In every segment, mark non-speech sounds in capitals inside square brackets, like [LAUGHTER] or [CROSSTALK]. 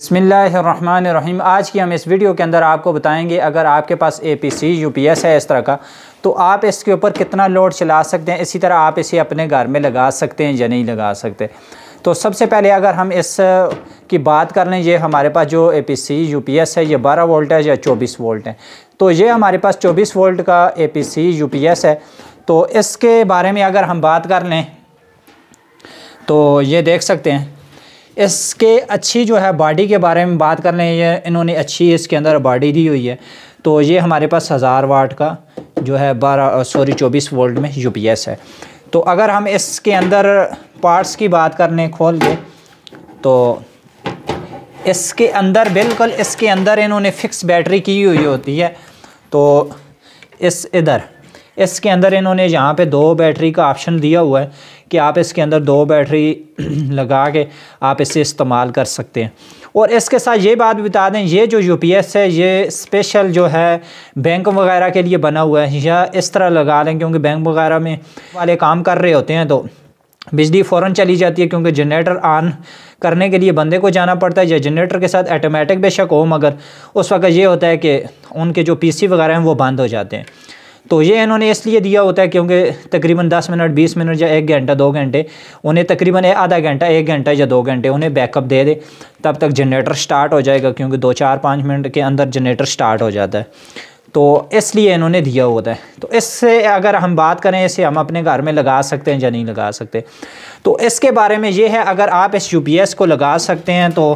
बसमिल्ल आज की हम इस वीडियो के अंदर आपको बताएंगे अगर आपके पास A P C U P S है इस तरह का तो आप इसके ऊपर कितना लोड चला सकते हैं इसी तरह आप इसे अपने घर में लगा सकते हैं या नहीं लगा सकते तो सबसे पहले अगर हम इस की बात कर लें ये हमारे पास जो A P C U P S है ये बारह वोल्ट है या चौबीस वोल्ट है तो ये हमारे पास चौबीस वोल्ट का A P C U P S है तो इसके बारे में अगर हम बात कर लें तो ये देख सकते हैं इसके अच्छी जो है बॉडी के बारे में बात कर लें इन्होंने अच्छी इसके अंदर बॉडी दी हुई है तो ये हमारे पास हज़ार वाट का जो है बारह सॉरी चौबीस वोल्ट में यू है तो अगर हम इसके अंदर पार्ट्स की बात करने खोल दें तो इसके अंदर बिल्कुल इसके अंदर इन्होंने फ़िक्स बैटरी की हुई होती है तो इस इधर इसके अंदर इन्होंने यहाँ पे दो बैटरी का ऑप्शन दिया हुआ है कि आप इसके अंदर दो बैटरी [CLEARS THROAT] लगा के आप इसे इस्तेमाल कर सकते हैं और इसके साथ ये बात बता दें ये जो एस है ये स्पेशल जो है बैंक वगैरह के लिए बना हुआ है या इस तरह लगा लें क्योंकि बैंक वगैरह में वाले काम कर रहे होते हैं तो बिजली फ़ौरन चली जाती है क्योंकि जनरेटर ऑन करने के लिए बंदे को जाना पड़ता है या जनरेटर के साथ ऑटोमेटिक बेशक हो मगर उस वक्त ये होता है कि उनके जो पीसी वगैरह हैं वो बंद हो जाते हैं तो ये इन्होंने इसलिए दिया होता है क्योंकि तकरीबन दस मिनट बीस मिनट या एक घंटा दो घंटे उन्हें तकरीबन आधा घंटा एक घंटा या दो घंटे उन्हें बैकअप दे दे तब तक जनरेटर स्टार्ट हो जाएगा क्योंकि दो चार पाँच मिनट के अंदर जनरेटर स्टार्ट हो जाता है तो इसलिए इन्होंने दिया होता है तो इससे अगर हम बात करें इसे हम अपने घर में लगा सकते हैं या नहीं लगा सकते तो इसके बारे में ये है अगर आप इस यू को लगा सकते हैं तो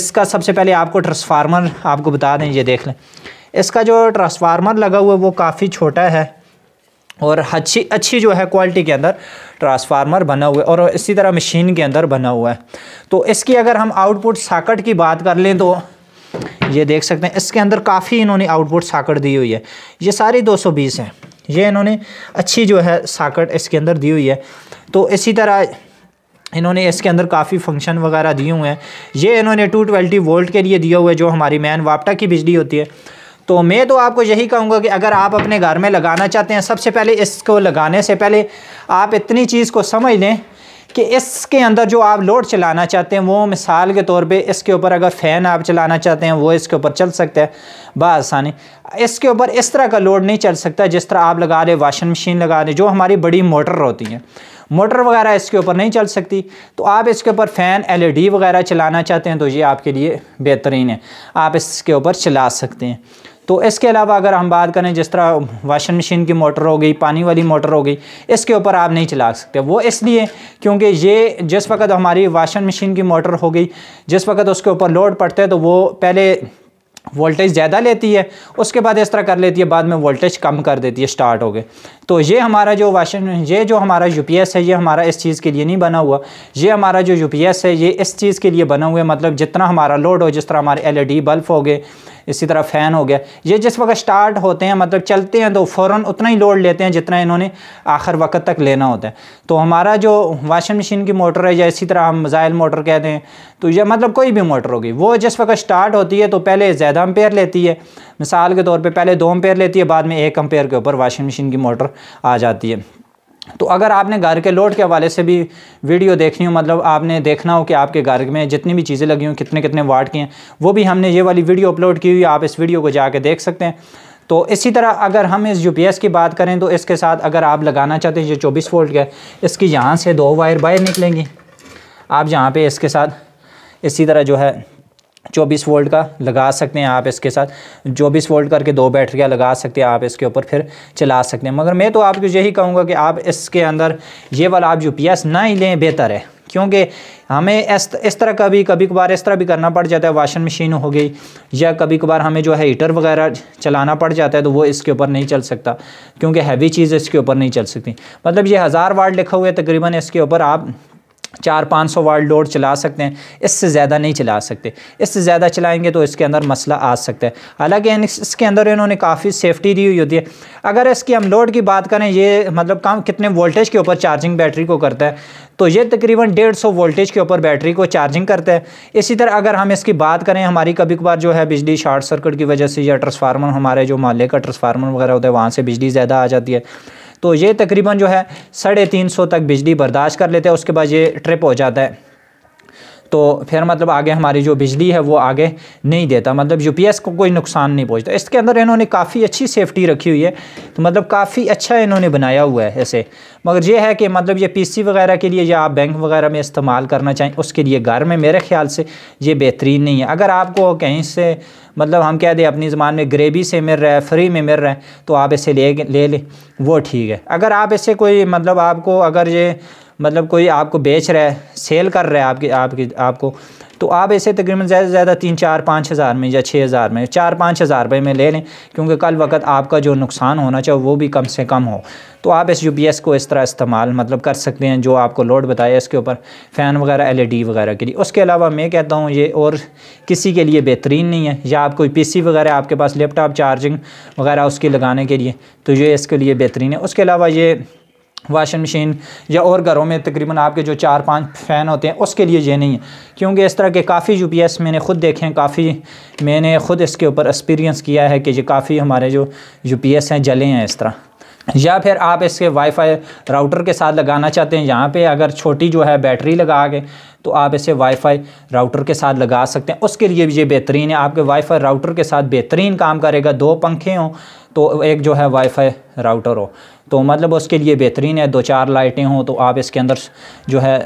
इसका सबसे पहले आपको ट्रांसफार्मर आपको बता दें ये देख लें इसका जो ट्रांसफार्मर लगा हुआ है वो काफ़ी छोटा है और अच्छी अच्छी जो है क्वालिटी के अंदर ट्रांसफार्मर बना हुआ है और इसी तरह मशीन के अंदर बना हुआ है तो इसकी अगर हम आउटपुट साकट की बात कर लें तो ये देख सकते हैं इसके अंदर काफ़ी इन्होंने आउटपुट साकट दी हुई है ये सारी 220 हैं ये इन्होंने अच्छी जो है साकट इसके अंदर दी हुई है तो इसी तरह इन्होंने इसके अंदर काफ़ी फंक्शन वगैरह दिए हुए हैं ये इन्होंने टू वोल्ट के लिए दिया हुआ है जो हमारी मैन वापटा की बिजली होती है तो मैं तो आपको यही कहूँगा कि अगर आप अपने घर में लगाना चाहते हैं सबसे पहले इसको लगाने से पहले आप इतनी चीज़ को समझ लें कि इसके अंदर जो आप लोड चलाना चाहते हैं वो मिसाल के तौर पे इसके ऊपर अगर फ़ैन आप चलाना चाहते हैं वो इसके ऊपर चल सकता है बसानी इसके ऊपर इस तरह का लोड नहीं चल सकता जिस तरह आप लगा रहे वाशिंग मशीन लगा रहे जो हमारी बड़ी मोटर होती हैं मोटर वगैरह इसके ऊपर नहीं चल सकती तो आप इसके ऊपर फ़ैन डी e वगैरह चलाना चाहते हैं तो ये आपके लिए बेहतरीन है आप इसके ऊपर चला सकते हैं तो इसके अलावा अगर हम बात करें जिस तरह वाशिंग मशीन की मोटर हो गई पानी वाली मोटर हो गई इसके ऊपर आप नहीं चला सकते वो इसलिए क्योंकि ये जिस वक्त हमारी वाशिंग मशीन की मोटर हो गई जिस वक्त उसके ऊपर लोड पड़ता है तो वो पहले वोल्टेज ज़्यादा लेती है उसके बाद इस तरह कर लेती है बाद में वोल्टेज कम कर देती है स्टार्ट हो गए तो ये हमारा जो वाशिंग ये जो हमारा यू है ये हमारा इस चीज़ के लिए नहीं बना हुआ ये हमारा जो यू है ये इस चीज़ के लिए बना हुआ है मतलब जितना हमारा लोड हो जिस तरह हमारे एलईडी बल्ब e हो गए इसी तरह फ़ैन हो गया ये जिस वक्त स्टार्ट होते हैं मतलब चलते हैं तो फ़ौर उतना ही लोड लेते हैं जितना इन्होंने आखिर वक्त तक लेना होता है तो हमारा जो वाशिंग मशीन की मोटर है या इसी तरह हम मज़ाइल मोटर कहते हैं तो यह मतलब कोई भी मोटर होगी वो जिस वक्त स्टार्ट होती है तो पहले ज़्यादा अम्पेयर लेती है मिसाल के तौर पर पहले दो अम्पेयर लेती है बाद में एक अम्पेयर के ऊपर वाशिंग मशीन की मोटर आ जाती है तो अगर आपने घर के लोड के हवाले से भी वीडियो देखनी हो मतलब आपने देखना हो कि आपके घर में जितनी भी चीज़ें लगी हों कितने कितने वाट की हैं वो भी हमने ये वाली वीडियो अपलोड की हुई आप इस वीडियो को जाके देख सकते हैं तो इसी तरह अगर हम इस यूपीएस की बात करें तो इसके साथ अगर आप लगाना चाहते हैं जो चौबीस वोल्ट का है इसकी यहाँ से दो वायर बाहर निकलेंगी आप यहाँ पर इसके साथ इसी तरह जो है चौबीस वोल्ट का लगा सकते हैं आप इसके साथ चौबीस वोल्ट करके दो बैटरियाँ लगा सकते हैं आप इसके ऊपर फिर चला सकते हैं मगर मैं तो आपको यही कहूँगा कि आप इसके अंदर ये वाला आप एस ना ही लें बेहतर है क्योंकि हमें इस इस तरह कभी कभी कभार इस तरह भी करना पड़ जाता है वाशिंग मशीन हो गई या कभी कभार हमें जो है हीटर वगैरह चलाना पड़ जाता है तो वो इसके ऊपर नहीं चल सकता क्योंकि हैवी चीज़ इसके ऊपर नहीं चल सकती मतलब ये हज़ार वाट लिखा हुआ है तकरीबन इसके ऊपर आप चार पाँच सौ वाल्ट लोड चला सकते हैं इससे ज़्यादा नहीं चला सकते इससे ज़्यादा चलाएंगे तो इसके अंदर मसला आ सकता है हालांकि इसके अंदर इन्होंने काफ़ी सेफ्टी दी हुई होती है अगर इसकी हम लोड की बात करें ये मतलब काम कितने वोल्टेज के ऊपर चार्जिंग बैटरी को करता है तो ये तकरीबन डेढ़ सौ वोल्टेज के ऊपर बैटरी को चार्जिंग करता है इसी तरह अगर हम इसकी बात करें हमारी कभी कभार जो है बिजली शॉर्ट सर्किट की वजह से या ट्रांसफार्मर हमारे जो मोहल्ले का ट्रांसफार्मर वगैरह होता है वहाँ से बिजली ज़्यादा आ जाती है तो ये तकरीबन जो है साढ़े तीन सौ तक बिजली बर्दाश्त कर लेते हैं उसके बाद ये ट्रिप हो जाता है तो फिर मतलब आगे हमारी जो बिजली है वो आगे नहीं देता मतलब यू को कोई नुकसान नहीं पहुँचता इसके अंदर इन्होंने काफ़ी अच्छी सेफ्टी रखी हुई है तो मतलब काफ़ी अच्छा इन्होंने बनाया हुआ है ऐसे मगर ये है कि मतलब ये पीसी वगैरह के लिए या आप बैंक वगैरह में इस्तेमाल करना चाहें उसके लिए घर में मेरे ख्याल से ये बेहतरीन नहीं है अगर आपको कहीं से मतलब हम कह दें अपनी ज़बान में ग्रेवी से मिल रहा है फ्री में मिल रहा है तो आप इसे ले ले लें वो ठीक है अगर आप इसे कोई मतलब आपको अगर ये मतलब कोई आपको बेच रहा है सेल कर रहा है आपकी आपकी आपको तो आप ऐसे तकरीबन ज़्यादा से ज़्यादा तीन चार पाँच हज़ार में या छः हज़ार में चार पाँच हज़ार रुपये में ले लें क्योंकि कल वक्त आपका जो नुकसान होना चाहिए वो भी कम से कम हो तो आप एस यू पी एस को इस तरह इस्तेमाल मतलब कर सकते हैं जो आपको लोड बताया इसके ऊपर फ़ैन वगैरह एल ई डी वगैरह के लिए उसके अलावा मैं कहता हूँ ये और किसी के लिए बेहतरीन नहीं है या आप कोई पी सी वगैरह आपके पास लैपटॉप चार्जिंग वगैरह उसकी लगाने के लिए तो ये इसके लिए बेहतरीन है उसके अलावा ये वाशिंग मशीन या और घरों में तकरीबन आपके जो चार पांच फ़ैन होते हैं उसके लिए ये नहीं है क्योंकि इस तरह के काफ़ी यू मैंने ख़ुद देखे हैं काफ़ी मैंने ख़ुद इसके ऊपर एक्सपीरियंस किया है कि ये काफ़ी हमारे जो यू हैं जले हैं इस तरह या फिर आप इसके वाईफाई राउटर के साथ लगाना चाहते हैं यहाँ पे अगर छोटी जो है बैटरी लगा के तो आप इसे वाईफाई राउटर के साथ लगा सकते हैं उसके लिए भी ये बेहतरीन है आपके वाईफाई राउटर के साथ बेहतरीन काम करेगा दो पंखे हों तो एक जो है वाईफाई राउटर हो तो मतलब उसके लिए बेहतरीन है दो चार लाइटें हों तो आप इसके अंदर जो है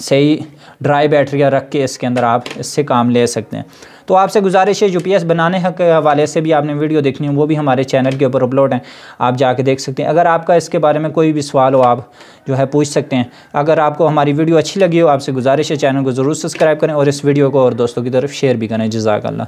सही ड्राई बैटरियाँ रख के इसके अंदर आप इससे काम ले सकते हैं तो आपसे गुजारिश है यूपीएस बनाने के हवाले से भी आपने वीडियो देखनी है वो भी हमारे चैनल के ऊपर अपलोड हैं आप जाके देख सकते हैं अगर आपका इसके बारे में कोई भी सवाल हो आप जो है पूछ सकते हैं अगर आपको हमारी वीडियो अच्छी लगी हो आपसे गुजारिश है चैनल को ज़रूर सब्सक्राइब करें और इस वीडियो को और दोस्तों की तरफ शेयर भी करें जजाकल्ला